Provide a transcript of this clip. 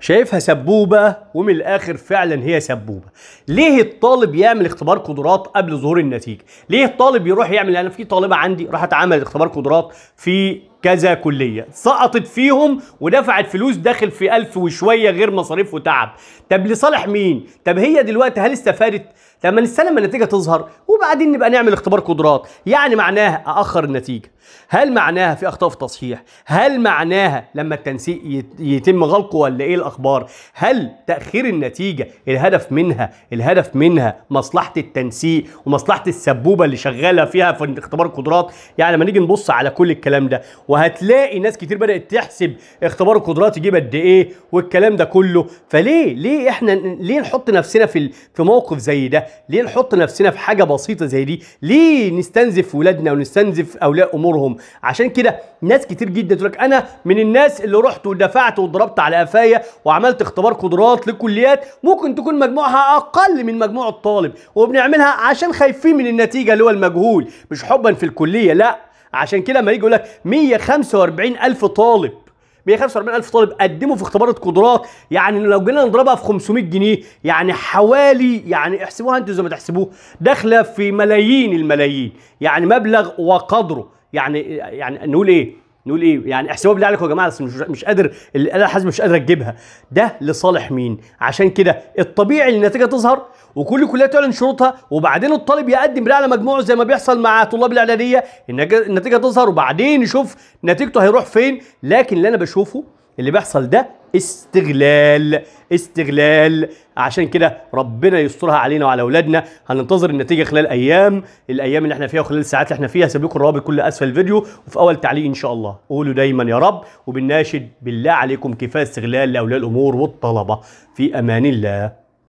شايفها سبوبة ومن الآخر فعلا هي سبوبة ليه الطالب يعمل اختبار قدرات قبل ظهور النتيجة ليه الطالب يروح يعمل أنا في طالبة عندي راحت عملت اختبار قدرات في كذا كلية سقطت فيهم ودفعت فلوس داخل في ألف وشوية غير مصاريف وتعب طب لصالح مين؟ طب هي دلوقتي هل استفادت؟ طب ما نستنى النتيجة تظهر وبعدين نبقى نعمل اختبار قدرات يعني معناها أأخر النتيجة هل معناها في اخطاء في التصحيح هل معناها لما التنسيق يتم غلقه ولا ايه الاخبار هل تاخير النتيجه الهدف منها الهدف منها مصلحه التنسيق ومصلحه السبوبه اللي شغاله فيها في اختبار القدرات يعني لما نيجي نبص على كل الكلام ده وهتلاقي ناس كتير بدات تحسب اختبار القدرات يجيب قد ايه والكلام ده كله فليه ليه احنا ليه نحط نفسنا في في موقف زي ده ليه نحط نفسنا في حاجه بسيطه زي دي ليه نستنزف ولادنا ونستنزف اولياء امور امورهم عشان كده ناس كتير جدا تقول لك انا من الناس اللي رحت ودفعت وضربت على قفايا وعملت اختبار قدرات لكليات ممكن تكون مجموعها اقل من مجموع الطالب وبنعملها عشان خايفين من النتيجه اللي هو المجهول مش حبا في الكليه لا عشان كده لما يجي يقول لك 145 الف طالب 145 الف طالب قدموا في اختبارات قدرات يعني لو جينا نضربها في 500 جنيه يعني حوالي يعني احسبوها انتوا زي ما تحسبوه داخله في ملايين الملايين يعني مبلغ وقدره يعني يعني نقول ايه نقول ايه يعني احسبوها بالله عليكم يا جماعه بس مش مش قادر الاله الحاسبه مش قادره تجيبها ده لصالح مين عشان كده الطبيعي النتيجه تظهر وكل كليه تعلن شروطها وبعدين الطالب يقدم بناء على مجموعه زي ما بيحصل مع طلاب الاعداديه النتيجه تظهر وبعدين يشوف نتيجته هيروح فين لكن اللي انا بشوفه اللي بيحصل ده استغلال استغلال عشان كده ربنا يسترها علينا وعلى اولادنا هننتظر النتيجه خلال ايام الايام اللي احنا فيها وخلال الساعات اللي احنا فيها هسيب لكم الروابط كل اسفل الفيديو وفي اول تعليق ان شاء الله قولوا دايما يا رب وبالناشد بالله عليكم كفايه استغلال لاولياء الامور والطلبه في امان الله